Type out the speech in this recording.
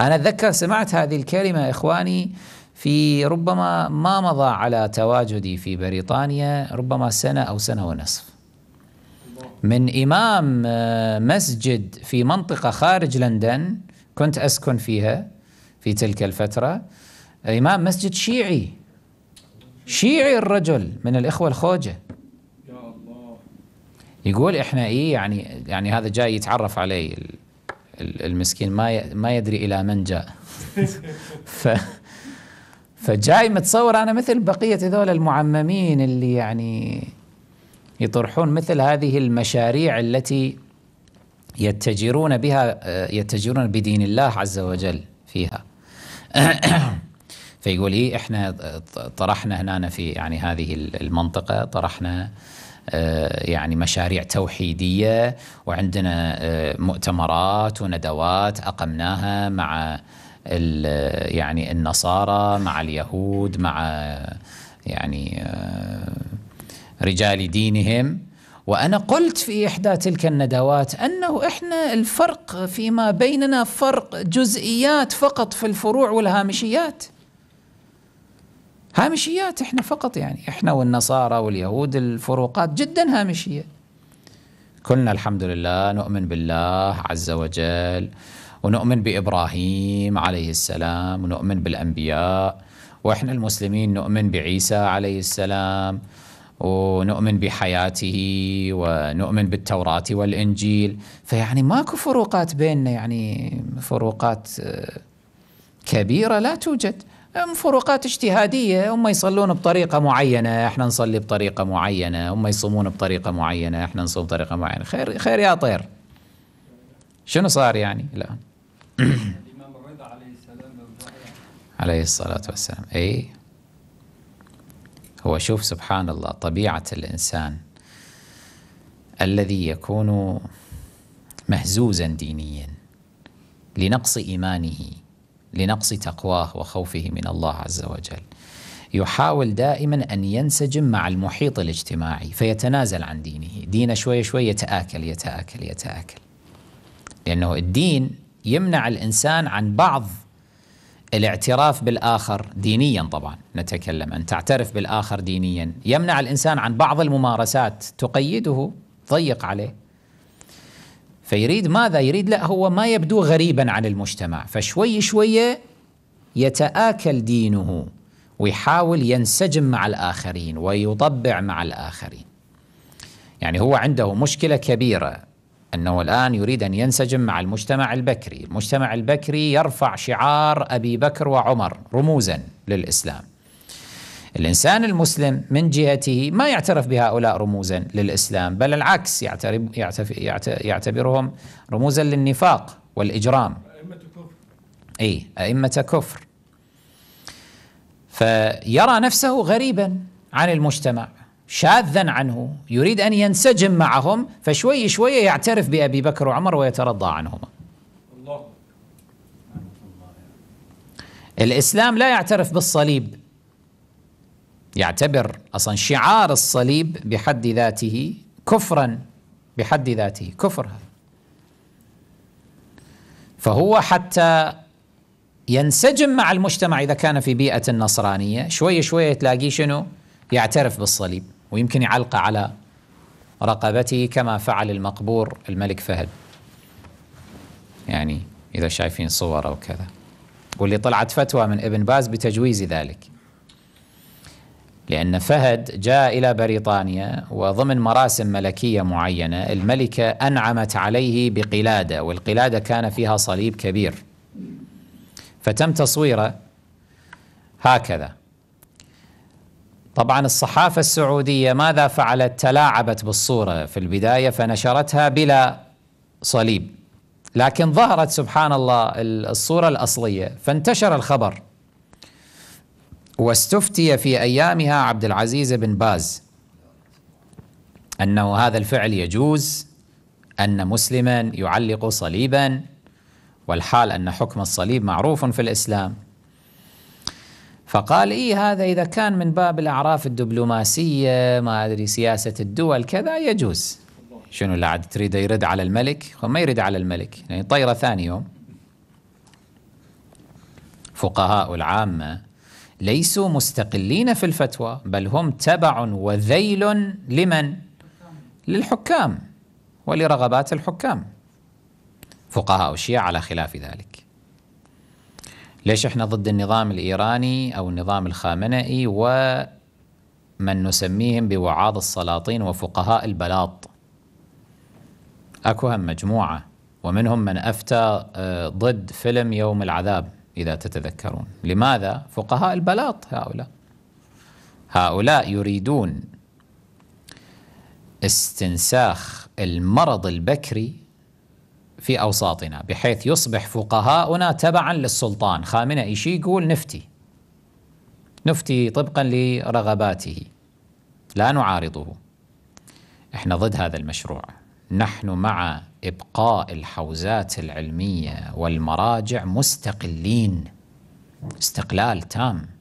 أنا أتذكر سمعت هذه الكلمة يا إخواني في ربما ما مضى على تواجدي في بريطانيا ربما سنة أو سنة ونصف من إمام آه، مسجد في منطقة خارج لندن كنت أسكن فيها في تلك الفترة إمام مسجد شيعي شيعي الرجل من الإخوة الخوجة يقول إحنا إيه يعني يعني هذا جاي يتعرف علي المسكين ما ما يدري الى من جاء ف فجاي متصور انا مثل بقيه هذول المعممين اللي يعني يطرحون مثل هذه المشاريع التي يتجرون بها يتجرون بدين الله عز وجل فيها فيقول إيه احنا طرحنا هنا في يعني هذه المنطقه طرحنا آه، يعني مشاريع توحيدية وعندنا آه، مؤتمرات وندوات أقمناها مع يعني النصارى مع اليهود مع يعني آه، رجال دينهم وأنا قلت في إحدى تلك الندوات أنه إحنا الفرق فيما بيننا فرق جزئيات فقط في الفروع والهامشيات هامشيات احنا فقط يعني احنا والنصارى واليهود الفروقات جدا هامشيه كلنا الحمد لله نؤمن بالله عز وجل ونؤمن بابراهيم عليه السلام ونؤمن بالانبياء واحنا المسلمين نؤمن بعيسى عليه السلام ونؤمن بحياته ونؤمن بالتوراة والإنجيل فيعني ماكو فروقات بيننا يعني فروقات آه، كبيرة لا توجد فروقات اجتهادية هم يصلون بطريقة معينة احنا نصلي بطريقة معينة هم يصومون بطريقة معينة احنا نصوم بطريقة معينة خير خير يا طير شنو صار يعني الآن الإمام عليه السلام عليه الصلاة والسلام أي هو شوف سبحان الله طبيعة الإنسان الذي يكون مهزوزا دينيا لنقص إيمانه لنقص تقواه وخوفه من الله عز وجل يحاول دائما أن ينسجم مع المحيط الاجتماعي فيتنازل عن دينه دينه شوي شوي يتآكل يتآكل يتآكل لأنه الدين يمنع الإنسان عن بعض الاعتراف بالآخر دينيا طبعا نتكلم أن تعترف بالآخر دينيا يمنع الإنسان عن بعض الممارسات تقيده ضيق عليه فيريد ماذا يريد لا هو ما يبدو غريبا عن المجتمع فشوي شوية يتآكل دينه ويحاول ينسجم مع الآخرين ويطبع مع الآخرين يعني هو عنده مشكلة كبيرة أنه الآن يريد أن ينسجم مع المجتمع البكري المجتمع البكري يرفع شعار أبي بكر وعمر رموزا للإسلام الإنسان المسلم من جهته ما يعترف بهؤلاء رموزا للإسلام بل العكس يعتبرهم رموزا للنفاق والإجرام أئمة كفر أي أئمة كفر فيرى نفسه غريبا عن المجتمع شاذا عنه يريد أن ينسجم معهم فشوي شوي يعترف بأبي بكر وعمر ويترضى عنهما الله. الإسلام لا يعترف بالصليب يعتبر اصلا شعار الصليب بحد ذاته كفرا بحد ذاته كفر هذا فهو حتى ينسجم مع المجتمع اذا كان في بيئه النصرانيه شويه شويه تلاقيه شنو يعترف بالصليب ويمكن يعلقه على رقبته كما فعل المقبور الملك فهد يعني اذا شايفين صور او كذا واللي طلعت فتوى من ابن باز بتجويز ذلك لأن فهد جاء إلى بريطانيا وضمن مراسم ملكية معينة الملكة أنعمت عليه بقلادة والقلادة كان فيها صليب كبير فتم تصويره هكذا طبعا الصحافة السعودية ماذا فعلت تلاعبت بالصورة في البداية فنشرتها بلا صليب لكن ظهرت سبحان الله الصورة الأصلية فانتشر الخبر واستفتي في أيامها عبد العزيز بن باز أنه هذا الفعل يجوز أن مسلما يعلق صليبا والحال أن حكم الصليب معروف في الإسلام فقال إيه هذا إذا كان من باب الأعراف الدبلوماسية ما أدري سياسة الدول كذا يجوز شنو لا عاد تريد يرد على الملك وما ما يرد على الملك يعني طيرة ثاني يوم فقهاء العامة ليسوا مستقلين في الفتوى بل هم تبع وذيل لمن؟ للحكام ولرغبات الحكام فقهاء الشيعة على خلاف ذلك ليش احنا ضد النظام الإيراني أو النظام الخامنئي ومن نسميهم بوعاظ السلاطين وفقهاء البلاط أكو هم مجموعة ومنهم من أفتى آه، ضد فيلم يوم العذاب إذا تتذكرون لماذا؟ فقهاء البلاط هؤلاء هؤلاء يريدون استنساخ المرض البكري في أوساطنا بحيث يصبح فقهاؤنا تبعا للسلطان خامنة إيشي يقول نفتي نفتي طبقا لرغباته لا نعارضه احنا ضد هذا المشروع نحن مع إبقاء الحوزات العلمية والمراجع مستقلين استقلال تام